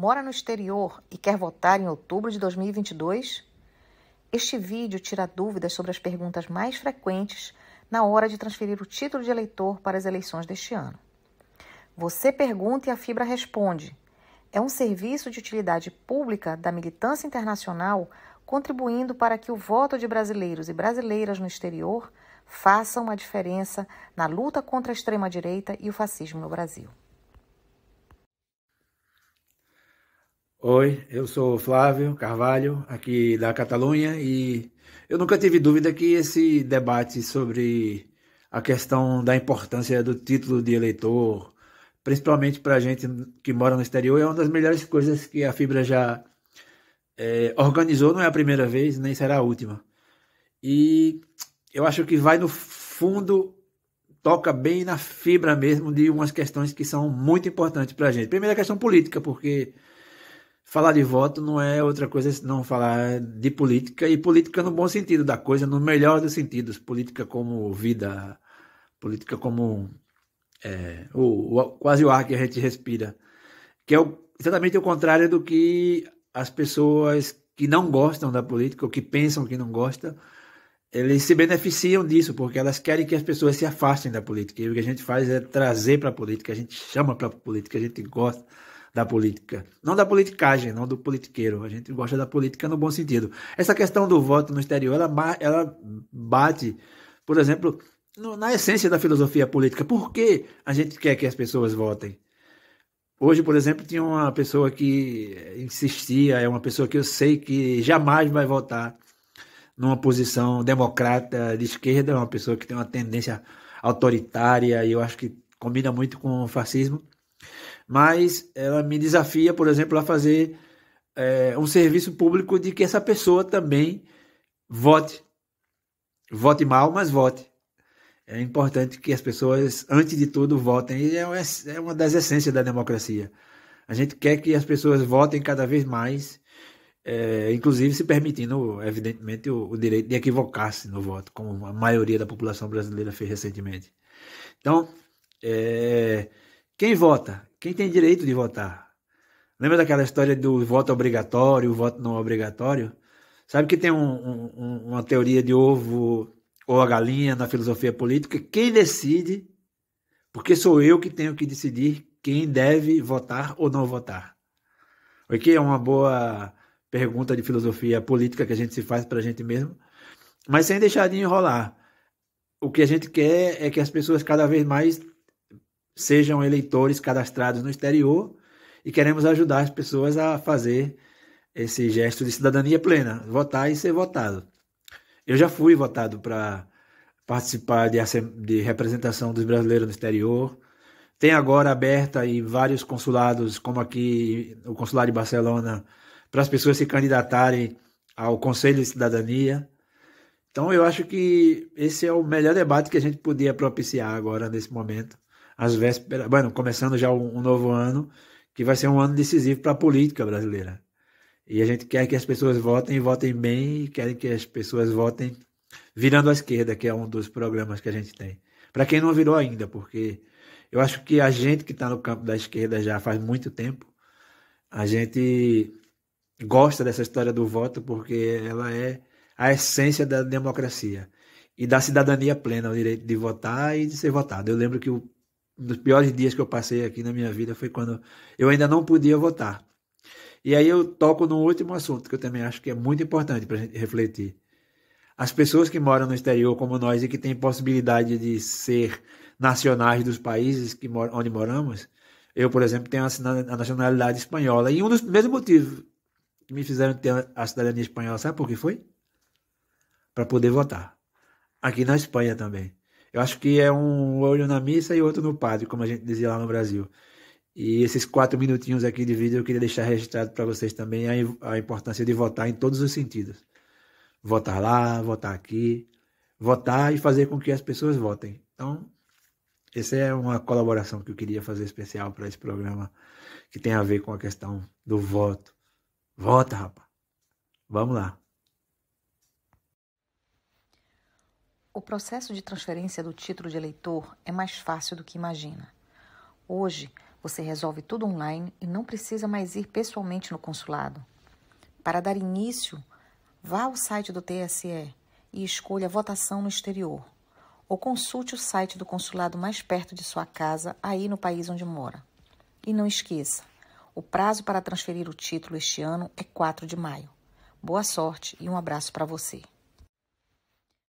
mora no exterior e quer votar em outubro de 2022? Este vídeo tira dúvidas sobre as perguntas mais frequentes na hora de transferir o título de eleitor para as eleições deste ano. Você pergunta e a Fibra responde. É um serviço de utilidade pública da militância internacional contribuindo para que o voto de brasileiros e brasileiras no exterior faça uma diferença na luta contra a extrema-direita e o fascismo no Brasil. Oi, eu sou Flávio Carvalho, aqui da Catalunha, e eu nunca tive dúvida que esse debate sobre a questão da importância do título de eleitor, principalmente para a gente que mora no exterior, é uma das melhores coisas que a Fibra já é, organizou, não é a primeira vez, nem será a última. E eu acho que vai no fundo, toca bem na fibra mesmo de umas questões que são muito importantes para a gente. Primeira questão política, porque falar de voto não é outra coisa senão falar de política, e política no bom sentido da coisa, no melhor dos sentidos. Política como vida, política como é, o, o, quase o ar que a gente respira, que é o, exatamente o contrário do que as pessoas que não gostam da política, ou que pensam que não gostam, eles se beneficiam disso, porque elas querem que as pessoas se afastem da política. E o que a gente faz é trazer para a política, a gente chama para a política, a gente gosta da política. Não da politicagem, não do politiqueiro. A gente gosta da política no bom sentido. Essa questão do voto no exterior, ela, ela bate, por exemplo, no, na essência da filosofia política. Por que a gente quer que as pessoas votem? Hoje, por exemplo, tinha uma pessoa que insistia, é uma pessoa que eu sei que jamais vai votar numa posição democrata de esquerda, é uma pessoa que tem uma tendência autoritária e eu acho que combina muito com o fascismo. Mas ela me desafia, por exemplo, a fazer é, um serviço público de que essa pessoa também vote. Vote mal, mas vote. É importante que as pessoas, antes de tudo, votem. E é, é uma das essências da democracia. A gente quer que as pessoas votem cada vez mais, é, inclusive se permitindo, evidentemente, o, o direito de equivocar-se no voto, como a maioria da população brasileira fez recentemente. Então, é, quem vota? Quem tem direito de votar? Lembra daquela história do voto obrigatório, o voto não obrigatório? Sabe que tem um, um, uma teoria de ovo ou a galinha na filosofia política? Quem decide? Porque sou eu que tenho que decidir quem deve votar ou não votar. O que é uma boa pergunta de filosofia política que a gente se faz para a gente mesmo, mas sem deixar de enrolar. O que a gente quer é que as pessoas cada vez mais sejam eleitores cadastrados no exterior e queremos ajudar as pessoas a fazer esse gesto de cidadania plena, votar e ser votado. Eu já fui votado para participar de, de, representação dos brasileiros no exterior. Tem agora aberta em vários consulados, como aqui o consulado de Barcelona, para as pessoas se candidatarem ao Conselho de Cidadania. Então eu acho que esse é o melhor debate que a gente podia propiciar agora nesse momento as vésperas, bueno, começando já um, um novo ano, que vai ser um ano decisivo para a política brasileira. E a gente quer que as pessoas votem e votem bem, e querem que as pessoas votem virando à esquerda, que é um dos programas que a gente tem. Para quem não virou ainda, porque eu acho que a gente que está no campo da esquerda já faz muito tempo, a gente gosta dessa história do voto porque ela é a essência da democracia e da cidadania plena, o direito de votar e de ser votado. Eu lembro que o um dos piores dias que eu passei aqui na minha vida foi quando eu ainda não podia votar. E aí eu toco no último assunto que eu também acho que é muito importante para a gente refletir. As pessoas que moram no exterior como nós e que têm possibilidade de ser nacionais dos países que onde moramos, eu, por exemplo, tenho a nacionalidade espanhola. E um dos mesmos motivos que me fizeram ter a cidadania espanhola, sabe por que foi? Para poder votar. Aqui na Espanha também. Eu acho que é um olho na missa e outro no padre, como a gente dizia lá no Brasil. E esses quatro minutinhos aqui de vídeo eu queria deixar registrado para vocês também a, a importância de votar em todos os sentidos. Votar lá, votar aqui, votar e fazer com que as pessoas votem. Então, essa é uma colaboração que eu queria fazer especial para esse programa que tem a ver com a questão do voto. Vota, rapaz. Vamos lá. O processo de transferência do título de eleitor é mais fácil do que imagina. Hoje, você resolve tudo online e não precisa mais ir pessoalmente no consulado. Para dar início, vá ao site do TSE e escolha votação no exterior, ou consulte o site do consulado mais perto de sua casa, aí no país onde mora. E não esqueça, o prazo para transferir o título este ano é 4 de maio. Boa sorte e um abraço para você.